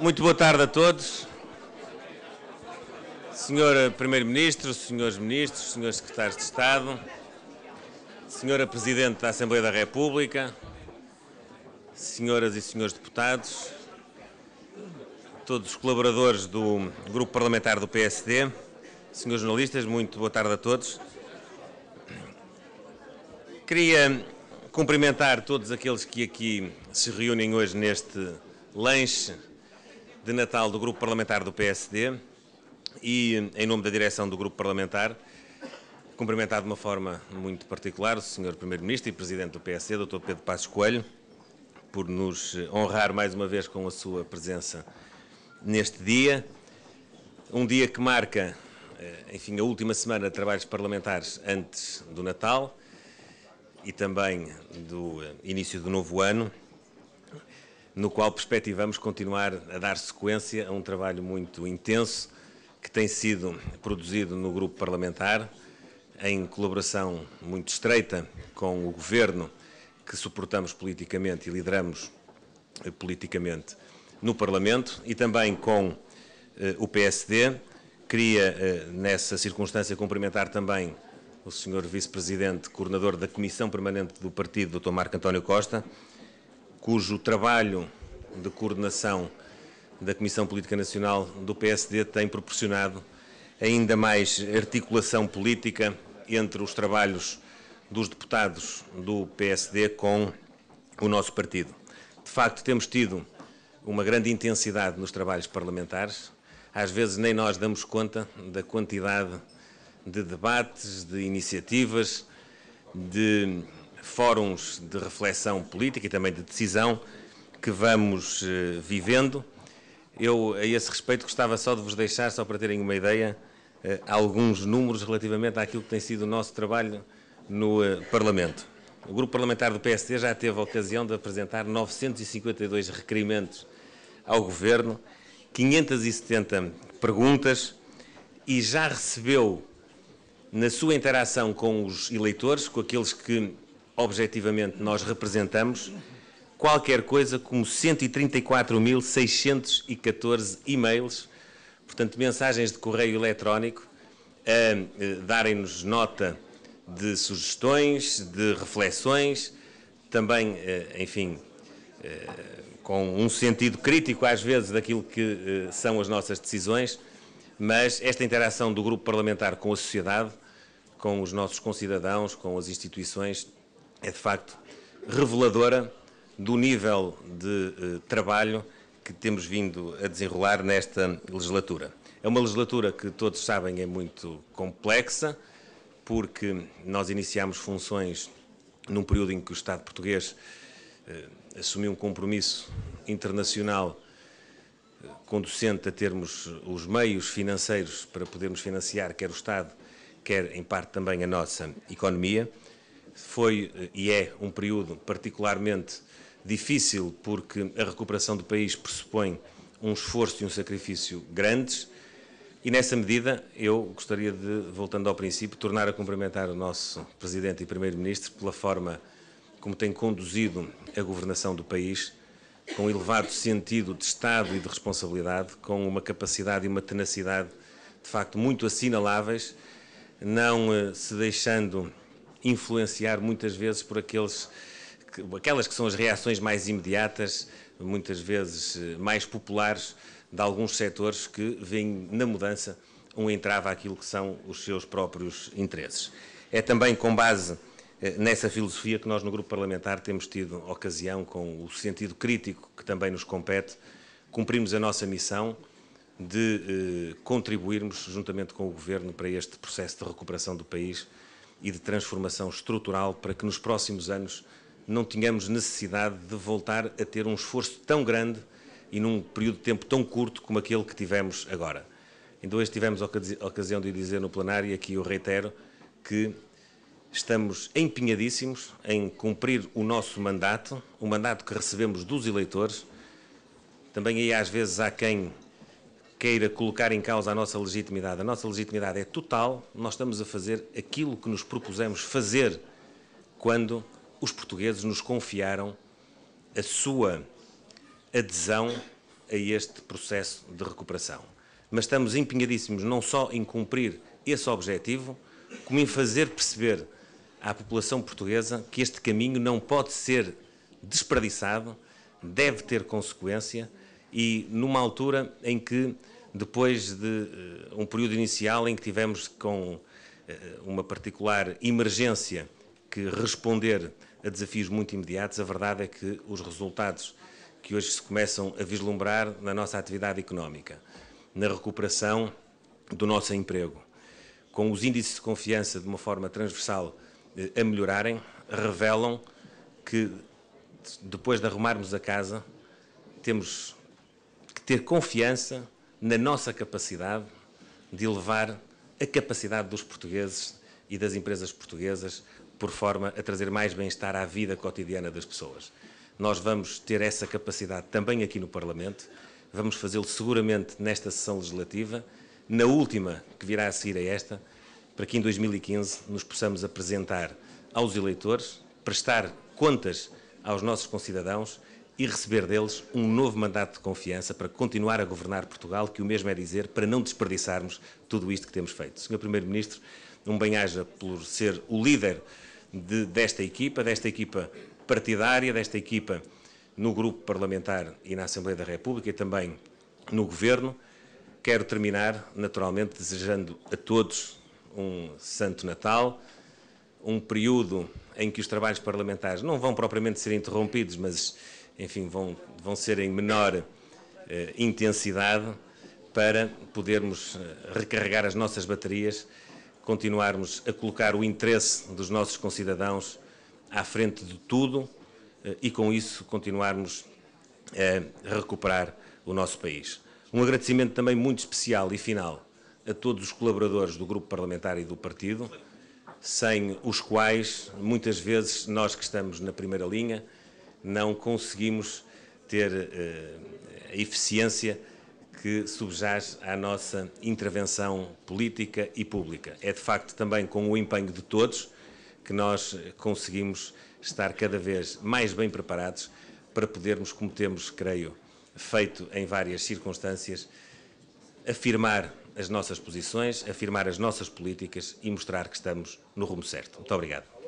Muito boa tarde a todos. Senhor Primeiro-Ministro, Senhores Ministros, Senhores Secretários de Estado, Senhora Presidente da Assembleia da República, Senhoras e Senhores Deputados, todos os colaboradores do Grupo Parlamentar do PSD, Senhores Jornalistas, muito boa tarde a todos. Queria cumprimentar todos aqueles que aqui se reúnem hoje neste lanche de Natal do Grupo Parlamentar do PSD e, em nome da direção do Grupo Parlamentar, cumprimentar de uma forma muito particular o Sr. Primeiro-Ministro e Presidente do PSD, Dr. Pedro Passos Coelho, por nos honrar mais uma vez com a sua presença neste dia. Um dia que marca, eh, enfim, a última semana de trabalhos parlamentares antes do Natal e também do eh, início do novo ano no qual perspectivamos continuar a dar sequência a um trabalho muito intenso que tem sido produzido no grupo parlamentar, em colaboração muito estreita com o governo que suportamos politicamente e lideramos eh, politicamente no Parlamento e também com eh, o PSD. Queria, eh, nessa circunstância, cumprimentar também o Sr. Vice-Presidente, Coordenador da Comissão Permanente do Partido, Dr. Marco António Costa, cujo trabalho de coordenação da Comissão Política Nacional do PSD tem proporcionado ainda mais articulação política entre os trabalhos dos deputados do PSD com o nosso partido. De facto, temos tido uma grande intensidade nos trabalhos parlamentares. Às vezes nem nós damos conta da quantidade de debates, de iniciativas, de fóruns de reflexão política e também de decisão que vamos eh, vivendo. Eu, a esse respeito, gostava só de vos deixar, só para terem uma ideia, eh, alguns números relativamente àquilo que tem sido o nosso trabalho no eh, Parlamento. O grupo parlamentar do PSD já teve a ocasião de apresentar 952 requerimentos ao Governo, 570 perguntas e já recebeu, na sua interação com os eleitores, com aqueles que objetivamente nós representamos qualquer coisa como 134.614 e-mails, portanto, mensagens de correio eletrónico, a eh, darem-nos nota de sugestões, de reflexões, também, eh, enfim, eh, com um sentido crítico às vezes daquilo que são as nossas decisões, mas esta interação do grupo parlamentar com a sociedade, com os nossos concidadãos, com as instituições, é de facto reveladora do nível de eh, trabalho que temos vindo a desenrolar nesta legislatura. É uma legislatura que todos sabem é muito complexa, porque nós iniciámos funções num período em que o Estado português eh, assumiu um compromisso internacional eh, conducente a termos os meios financeiros para podermos financiar quer o Estado, quer em parte também a nossa economia foi e é um período particularmente difícil, porque a recuperação do país pressupõe um esforço e um sacrifício grandes. E nessa medida, eu gostaria de, voltando ao princípio, tornar a cumprimentar o nosso Presidente e Primeiro-Ministro pela forma como tem conduzido a governação do país, com um elevado sentido de Estado e de responsabilidade, com uma capacidade e uma tenacidade de facto muito assinaláveis, não eh, se deixando influenciar muitas vezes por aqueles, que, aquelas que são as reações mais imediatas, muitas vezes eh, mais populares, de alguns setores que veem na mudança um entrave àquilo que são os seus próprios interesses. É também com base eh, nessa filosofia que nós no grupo parlamentar temos tido ocasião, com o sentido crítico que também nos compete, cumprimos a nossa missão de eh, contribuirmos juntamente com o governo para este processo de recuperação do país, e de transformação estrutural para que nos próximos anos não tenhamos necessidade de voltar a ter um esforço tão grande e num período de tempo tão curto como aquele que tivemos agora. Então hoje tivemos a ocasião de dizer no plenário, e aqui eu reitero, que estamos empenhadíssimos em cumprir o nosso mandato, o mandato que recebemos dos eleitores. Também aí às vezes há quem queira colocar em causa a nossa legitimidade. A nossa legitimidade é total, nós estamos a fazer aquilo que nos propusemos fazer quando os portugueses nos confiaram a sua adesão a este processo de recuperação. Mas estamos empenhadíssimos não só em cumprir esse objetivo, como em fazer perceber à população portuguesa que este caminho não pode ser desperdiçado, deve ter consequência e numa altura em que depois de eh, um período inicial em que tivemos com eh, uma particular emergência que responder a desafios muito imediatos, a verdade é que os resultados que hoje se começam a vislumbrar na nossa atividade económica, na recuperação do nosso emprego, com os índices de confiança de uma forma transversal eh, a melhorarem, revelam que depois de arrumarmos a casa, temos que ter confiança na nossa capacidade de elevar a capacidade dos portugueses e das empresas portuguesas por forma a trazer mais bem-estar à vida cotidiana das pessoas. Nós vamos ter essa capacidade também aqui no Parlamento, vamos fazê-lo seguramente nesta sessão legislativa, na última que virá a seguir a esta, para que em 2015 nos possamos apresentar aos eleitores, prestar contas aos nossos concidadãos e receber deles um novo mandato de confiança para continuar a governar Portugal, que o mesmo é dizer, para não desperdiçarmos tudo isto que temos feito. Senhor Primeiro-Ministro, um bem-aja por ser o líder de, desta equipa, desta equipa partidária, desta equipa no grupo parlamentar e na Assembleia da República e também no Governo. Quero terminar, naturalmente, desejando a todos um Santo Natal, um período em que os trabalhos parlamentares não vão propriamente ser interrompidos, mas enfim, vão, vão ser em menor eh, intensidade para podermos eh, recarregar as nossas baterias, continuarmos a colocar o interesse dos nossos concidadãos à frente de tudo eh, e com isso continuarmos eh, a recuperar o nosso país. Um agradecimento também muito especial e final a todos os colaboradores do grupo parlamentar e do partido, sem os quais muitas vezes nós que estamos na primeira linha não conseguimos ter eh, a eficiência que subjaz à nossa intervenção política e pública. É de facto também com o empenho de todos que nós conseguimos estar cada vez mais bem preparados para podermos, como temos, creio, feito em várias circunstâncias, afirmar as nossas posições, afirmar as nossas políticas e mostrar que estamos no rumo certo. Muito obrigado.